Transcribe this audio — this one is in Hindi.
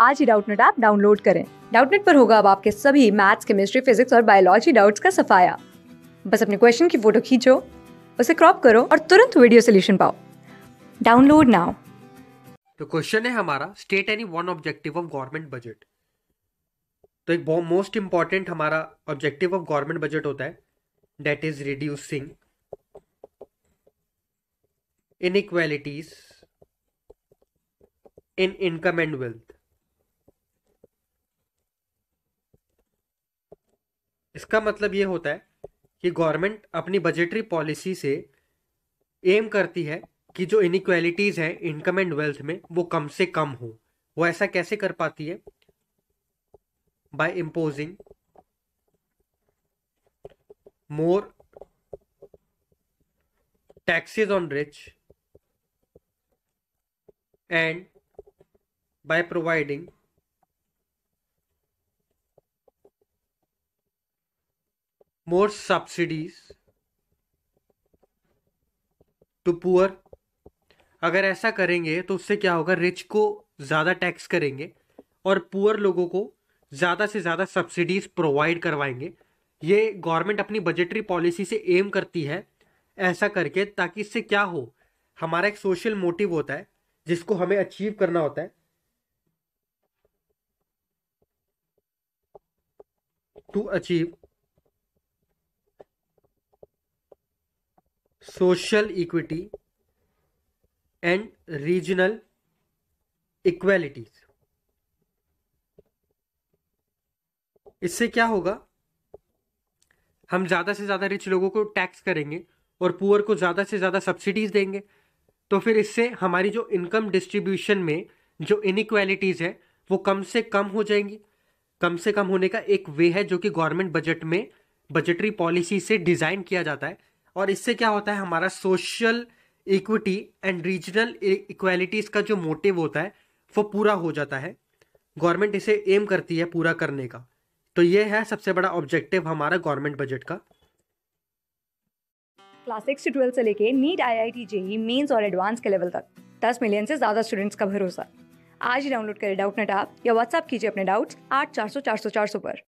आज ही डाउटनेट ऐप डाउनलोड करें डाउटनेट पर होगा अब आपके सभी मैथ्स केमिस्ट्री फिजिक्स और बायोलॉजी डाउट्स का सफाया बस अपने क्वेश्चन की फोटो खींचो उसे क्रॉप करो और तुरंत वीडियो सोल्यूशन पाओ डाउनलोड नाउ तो क्वेश्चन है हमारा state any one objective of government budget तो एक मोस्ट इंपॉर्टेंट हमारा ऑब्जेक्टिव ऑफ गवर्नमेंट बजट होता है that is reducing inequalities in income and wealth इसका मतलब ये होता है कि गवर्नमेंट अपनी बजटरी पॉलिसी से एम करती है कि जो इनिक्वालिटीज़ हैं इनकम एंड वेल्थ में वो कम से कम हो वो ऐसा कैसे कर पाती है by imposing more taxes on rich and by providing more subsidies to poor अगर ऐसा करेंगे तो उससे क्या होगा रिच को ज़्यादा टैक्स करेंगे और पुअर लोगों को ज़्यादा से ज़्यादा सब्सिडीज़ प्रोवाइड करवाएंगे ये गवर्नमेंट अपनी बजटरी पॉलिसी से एम करती है ऐसा करके ताकि इससे क्या हो हमारा एक सोशल मोटिव होता है जिसको हमें अचीव करना होता है to achieve social equity and regional equalities इससे क्या होगा हम ज़्यादा से ज़्यादा रिच लोगों को टैक्स करेंगे और पुअर को ज़्यादा से ज़्यादा सब्सिडीज़ देंगे तो फिर इससे हमारी जो इनकम डिस्ट्रीब्यूशन में जो इनक्वालिटीज़ है वो कम से कम हो जाएंगी कम से कम होने का एक वे है जो कि गवर्नमेंट बजट में बजटरी पॉलिसी से डिज़ाइन किया जाता है और इससे क्या होता है हमारा social equity and regional equalities का जो मोटिव होता है वो पूरा हो जाता है गवर्नमेंट इसे एम करती है पूरा करने का तो ये है सबसे बड़ा ऑब्जेक्टिव हमारा गवर्नमेंट बजट का क्लास सिक्स से ट्वेल्थ से लेके NEET I I T JEE Mains और एडवांस के लेवल तक दस मिलियन से ज़्यादा स्टूडेंट्स का भरोसा आज ही डाउनलोड करें डाउट नेट आप या व्हाट्सअप कीजिए अपने डाउट्स आठ चार सौ चार सौ चार सौ पर